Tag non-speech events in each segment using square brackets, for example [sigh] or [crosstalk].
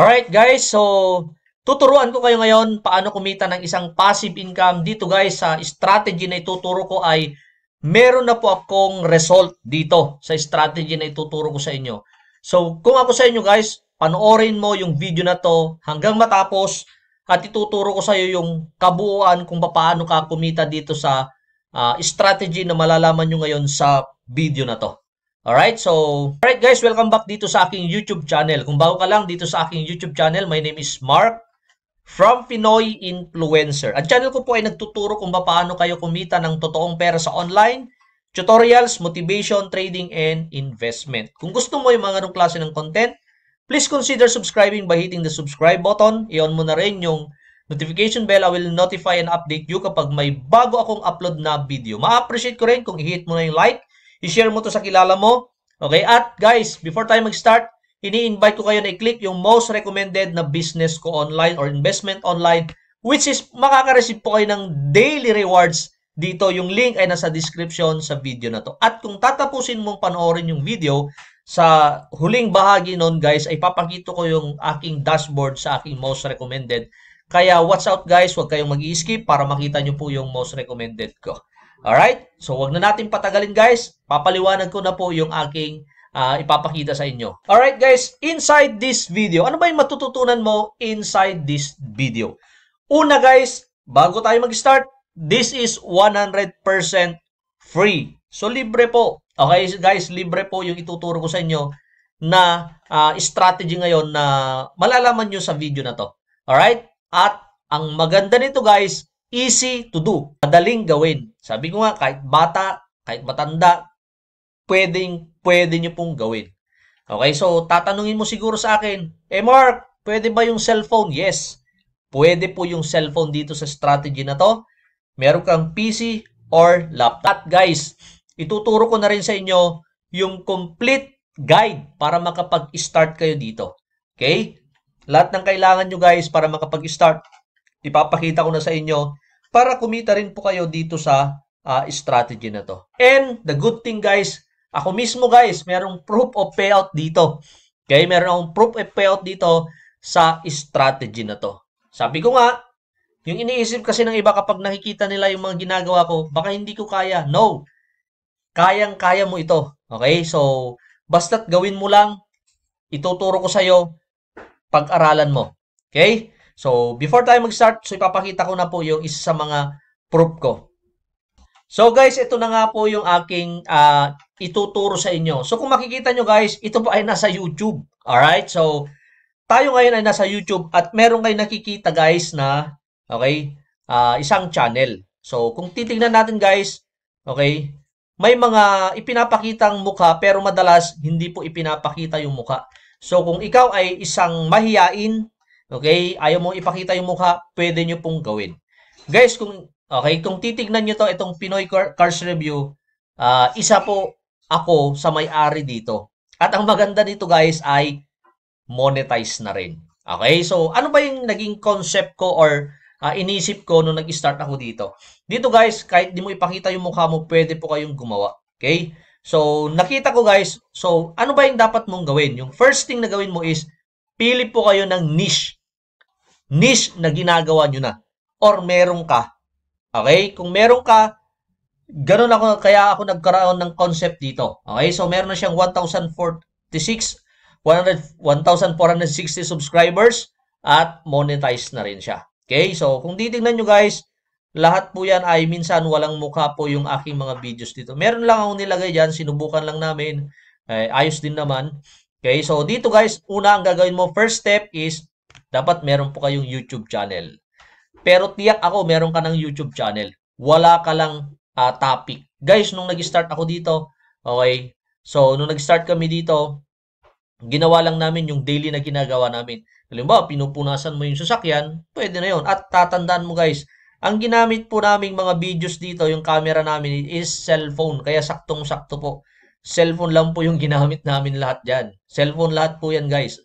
Alright guys, so tuturuan ko kayo ngayon paano kumita ng isang passive income. Dito guys, sa strategy na ituturo ko ay meron na po akong result dito sa strategy na ituturo ko sa inyo. So kung ako sa inyo guys, panoorin mo yung video na to hanggang matapos at ituturo ko sa iyo yung kabuuan kung paano ka kumita dito sa uh, strategy na malalaman nyo ngayon sa video na to. Alright, so, alright guys, welcome back dito sa aking YouTube channel. Kung bago ka lang dito sa aking YouTube channel, my name is Mark from Pinoy Influencer. Ang channel ko po ay nagtuturo kung paano kayo kumita ng totoong pera sa online, tutorials, motivation, trading, and investment. Kung gusto mo yung mga anong klase ng content, please consider subscribing by hitting the subscribe button. I-on mo na rin yung notification bell. I will notify and update you kapag may bago akong upload na video. Ma-appreciate ko rin kung i-hit mo na yung like I-share mo to sa kilala mo. Okay? At guys, before tayo mag-start, ini-invite ko kayo na i-click yung most recommended na business ko online or investment online which is makaka-receive po kayo ng daily rewards dito. Yung link ay nasa description sa video na to. At kung tatapusin mong panoorin yung video, sa huling bahagi noon guys ay papakita ko yung aking dashboard sa aking most recommended. Kaya watch out guys, huwag kayong mag skip para makita nyo po yung most recommended ko. Alright? So, wag na natin patagalin guys. Papaliwanag ko na po yung aking uh, ipapakita sa inyo. Alright guys, inside this video, ano ba yung matututunan mo inside this video? Una guys, bago tayo mag-start, this is 100% free. So, libre po. Okay guys, libre po yung ituturo ko sa inyo na uh, strategy ngayon na malalaman nyo sa video na to. Alright? At ang maganda nito guys, Easy to do. Madaling gawin. Sabi ko nga, kahit bata, kahit matanda, pwedeng, pwede nyo pong gawin. Okay, so tatanungin mo siguro sa akin, eh Mark, pwede ba yung cellphone? Yes, pwede po yung cellphone dito sa strategy na to. Meron kang PC or laptop. At guys, ituturo ko na rin sa inyo yung complete guide para makapag-start kayo dito. Okay? Lahat ng kailangan nyo guys para makapag-start ipapakita ko na sa inyo para kumita rin po kayo dito sa uh, strategy na to. And the good thing guys, ako mismo guys, merong proof of payout dito. Okay, meron akong proof of payout dito sa strategy na to. Sabi ko nga, yung iniisip kasi ng iba kapag nakikita nila yung mga ginagawa ko, baka hindi ko kaya. No. Kayang-kaya mo ito. Okay? So, basta't gawin mo lang, ituturo ko sa'yo, pag-aralan mo. Okay? So, before tayo mag-start, so ipapakita ko na po yung isa sa mga proof ko. So guys, ito na nga po yung aking uh, ituturo sa inyo. So kung makikita nyo guys, ito po ay nasa YouTube. Alright, so tayo ngayon ay nasa YouTube at meron kayo nakikita guys na okay, uh, isang channel. So kung titingnan natin guys, okay, may mga ipinapakitang mukha pero madalas hindi po ipinapakita yung mukha. So kung ikaw ay isang mahiyain, Okay? Ayaw mo ipakita yung mukha, pwede nyo pong gawin. Guys, kung, okay, kung titignan nyo to, itong Pinoy Cars Review, uh, isa po ako sa may-ari dito. At ang maganda dito guys ay monetize na rin. Okay? So, ano ba yung naging concept ko or uh, inisip ko nung nag-start ako dito? Dito guys, kahit di mo ipakita yung mukha mo, pwede po kayong gumawa. Okay? So, nakita ko guys, so ano ba yung dapat mong gawin? Yung first thing na gawin mo is, pili po kayo ng niche niche na ginagawa nyo na or meron ka. Okay? Kung meron ka, ganun ako, kaya ako nagkaroon ng concept dito. Okay? So, meron na siyang 1,046, 1,460 subscribers at monetized na rin siya. Okay? So, kung titignan nyo guys, lahat po yan ay minsan walang mukha po yung aking mga videos dito. Meron lang akong nilagay dyan, sinubukan lang namin. Eh, ayos din naman. Okay, so dito guys, una ang gagawin mo, first step is dapat meron po kayong YouTube channel. Pero tiyak ako, meron ka ng YouTube channel. Wala ka lang uh, topic. Guys, nung nag-start ako dito, okay, so nung nag-start kami dito, ginawa lang namin yung daily na ginagawa namin. Halimbawa, pinupunasan mo yung sasakyan, pwede na yon At tatandaan mo guys, ang ginamit po namin mga videos dito, yung camera namin is cellphone. Kaya saktong-sakto po. Cellphone lang po yung [laughs] ginamit namin lahat dyan. Cellphone lahat po yan guys.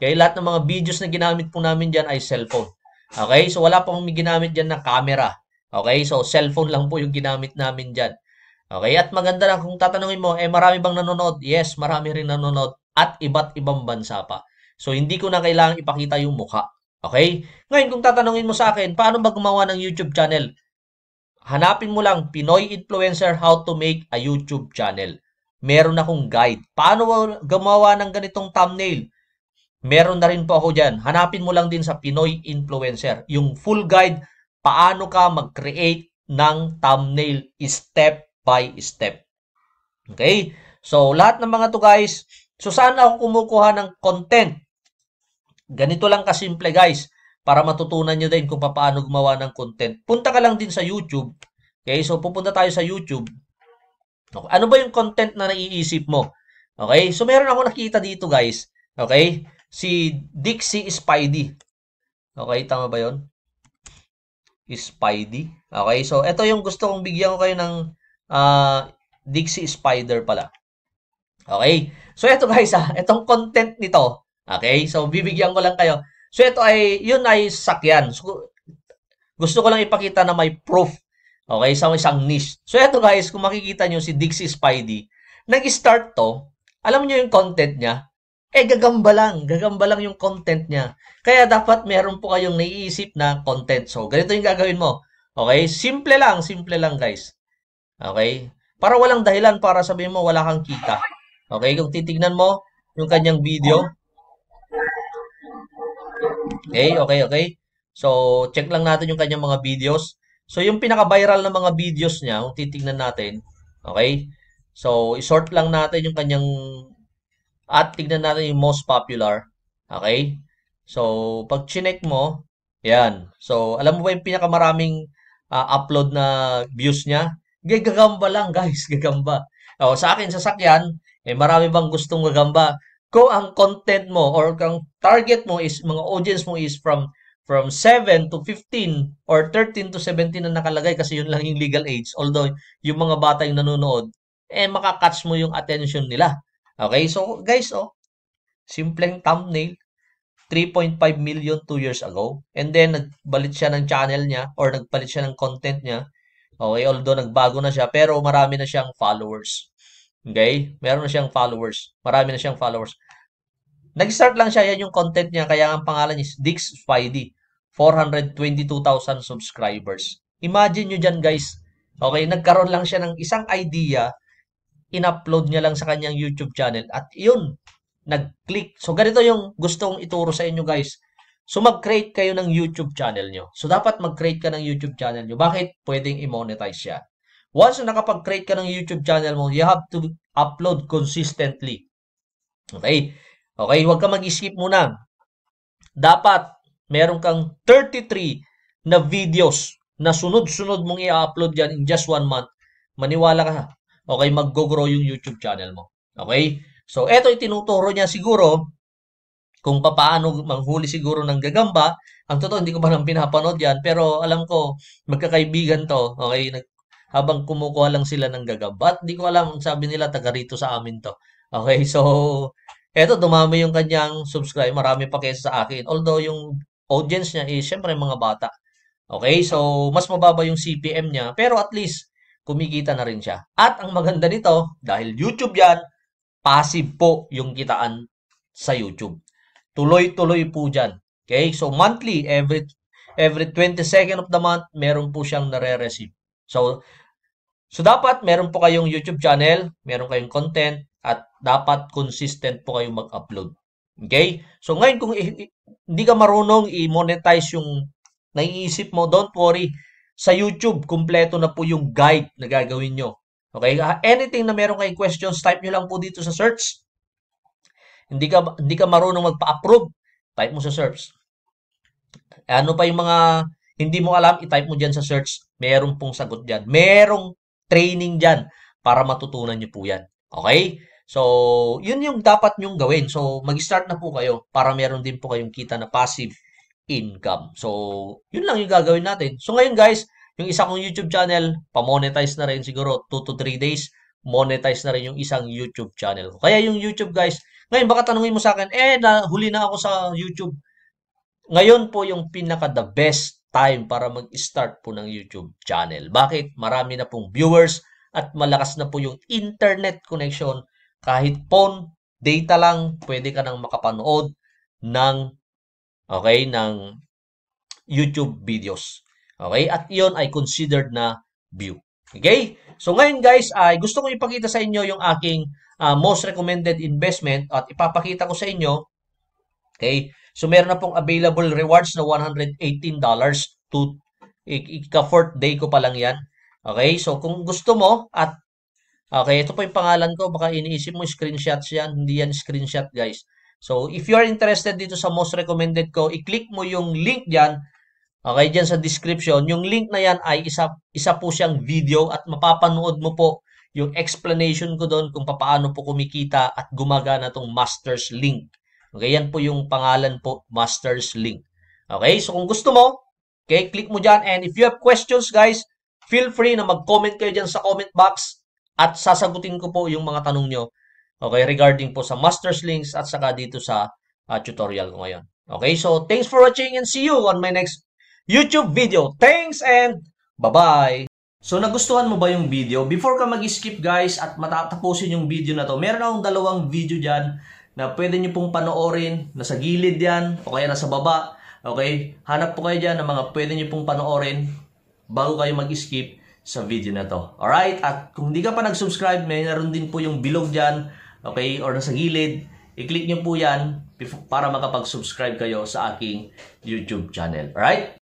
Okay, lahat ng mga videos na ginamit po namin diyan ay cellphone. Okay, so wala pong ginamit diyan ng camera. Okay, so cellphone lang po yung ginamit namin diyan. Okay, at maganda lang kung tatanungin mo, eh marami bang nanonood? Yes, marami rin nanonood at iba't ibang bansa pa. So, hindi ko na kailangang ipakita yung mukha. Okay? Ngayon, kung tatanungin mo sa akin, paano ba gumawa ng YouTube channel? Hanapin mo lang, Pinoy Influencer How to Make a YouTube Channel. Meron akong guide. Paano gumawa ng ganitong thumbnail? Meron na rin po ako dyan. Hanapin mo lang din sa Pinoy Influencer. Yung full guide, paano ka mag-create ng thumbnail step by step. Okay? So, lahat ng mga to guys, so saan ako kumukuha ng content? Ganito lang kasimple guys, para matutunan nyo din kung paano gumawa ng content. Punta ka lang din sa YouTube. Okay? So, pupunta tayo sa YouTube. Ano ba yung content na naiisip mo? Okay? So, meron ako nakita dito guys. Okay? Si Dixie Spidey. Okay, tama ba yon? Spidey. Okay, so ito yung gusto kong bigyan ko kayo ng uh, Dixie Spider pala. Okay, so ito guys ha, ah, itong content nito. Okay, so bibigyan ko lang kayo. So ito ay, yun ay sakyan. So, gusto ko lang ipakita na may proof. Okay, sa isang niche. So ito guys, kung makikita niyo si Dixie Spidey, nag-start to, alam niyo yung content niya, eh gagamba lang, gagamba lang yung content niya. Kaya dapat meron po kayong naiisip na content. So, ganito yung gagawin mo. Okay? Simple lang, simple lang guys. Okay? Para walang dahilan para sabihin mo wala kang kita. Okay? Kung titignan mo yung kanyang video. Okay, okay, okay. So, check lang natin yung kanyang mga videos. So, yung pinaka-viral na mga videos niya, kung titignan natin, okay? So, isort lang natin yung kanyang at tignan natin yung most popular. Okay? So, pag chinek mo, yan. So, alam mo ba yung pinakamaraming uh, upload na views niya? Gagamba lang, [laughs] guys. Gagamba. O, oh, sa akin, sasakyan, eh, marami bang gustong gagamba? Ko ang content mo or kung target mo is, mga audience mo is from from 7 to 15 or 13 to 17 na nakalagay kasi yun lang yung legal age. Although, yung mga bata yung nanonood, eh makakatch mo yung attention nila. Okay, so guys, oh, simpleng thumbnail, 3.5 million 2 years ago. And then, nagbalit siya ng channel niya or nagpalit siya ng content niya. Okay, although nagbago na siya, pero marami na siyang followers. Okay? Meron na siyang followers. Marami na siyang followers. Nag-start lang siya, yan yung content niya, kaya ang pangalan niya is Dix Spidey. 422,000 subscribers. Imagine nyo dyan guys, okay, nagkaroon lang siya ng isang idea in-upload niya lang sa kanyang YouTube channel at yun, nag-click. So, ganito yung gustong ituro sa inyo guys. So, mag-create kayo ng YouTube channel nyo. So, dapat mag-create ka ng YouTube channel nyo. Bakit? Pwedeng i-monetize siya. Once nakapag-create ka ng YouTube channel mo, you have to upload consistently. Okay? Okay, huwag ka mag-skip muna. Dapat, meron kang 33 na videos na sunod-sunod mong i-upload yan in just one month. Maniwala ka, okay, mag-grow yung YouTube channel mo. Okay? So, eto itinuturo niya siguro kung paano manghuli siguro ng gagamba. Ang totoo, hindi ko pa lang pinapanood yan. Pero alam ko, magkakaibigan to. Okay? Nag, habang kumukuha lang sila ng gagamba. At di ko alam, sabi nila, taga rito sa amin to. Okay? [laughs] So, eto, dumami yung kanyang subscribe. Marami pa kaysa sa akin. Although, yung audience niya eh, syempre, mga bata. Okay? So, mas mababa yung CPM niya. Pero at least, kumikita na rin siya. At ang maganda nito, dahil YouTube yan, passive po yung kitaan sa YouTube. Tuloy-tuloy po dyan. Okay? So, monthly, every every 22nd of the month, meron po siyang nare-receive. So, so dapat meron po kayong YouTube channel, meron kayong content, at dapat consistent po kayong mag-upload. Okay? So, ngayon, kung hindi ka marunong i-monetize yung naiisip mo, don't worry. Sa YouTube, kumpleto na po yung guide na gagawin nyo. Okay? Ah, anything na meron kayong questions, type nyo lang po dito sa search. Hindi ka, hindi ka marunong magpa-approve, type mo sa search. Ano pa yung mga hindi mo alam, i-type mo dyan sa search. Meron pong sagot dyan. Merong training dyan para matutunan nyo po yan. Okay? So, yun yung dapat nyong gawin. So, mag-start na po kayo para meron din po kayong kita na passive income. So, yun lang yung gagawin natin. So, ngayon guys, yung isa kong YouTube channel, pamonetize na rin siguro 2 to 3 days, monetize na rin yung isang YouTube channel. Kaya yung YouTube guys, ngayon baka tanungin mo sa akin, eh, nahuli na ako sa YouTube. Ngayon po yung pinaka the best time para mag-start po ng YouTube channel. Bakit? Marami na pong viewers at malakas na po yung internet connection. Kahit phone, data lang, pwede ka nang makapanood ng okay, ng YouTube videos. Okay? At iyon ay considered na view. Okay? So ngayon guys, ay gusto ko ipakita sa inyo yung aking uh, most recommended investment at ipapakita ko sa inyo. Okay? So meron na pong available rewards na $118 to ika-fourth day ko pa lang yan. Okay? So kung gusto mo at okay, ito po yung pangalan ko, baka iniisip mo screenshots yan. Hindi yan screenshot guys. So, if you are interested dito sa most recommended ko, i-click mo yung link dyan. Okay, dyan sa description. Yung link na yan ay isa, isa po siyang video at mapapanood mo po yung explanation ko doon kung paano po kumikita at gumagana tong master's link. Okay, yan po yung pangalan po, master's link. Okay, so kung gusto mo, okay, click mo dyan. And if you have questions guys, feel free na mag-comment kayo dyan sa comment box at sasagutin ko po yung mga tanong nyo Okay, regarding po sa master's links at saka dito sa uh, tutorial ko ngayon. Okay, so thanks for watching and see you on my next YouTube video. Thanks and bye-bye! So nagustuhan mo ba yung video? Before ka mag-skip guys at matataposin yung video na to, meron akong dalawang video dyan na pwede nyo pong panoorin, na sa gilid yan o kaya nasa baba. Okay, hanap po kayo dyan ng mga pwede nyo pong panoorin bago kayo mag-skip sa video na to. Alright, at kung di ka pa nag-subscribe, meron din po yung bilog dyan okay, or sa gilid, i-click nyo po yan para makapag-subscribe kayo sa aking YouTube channel. Alright?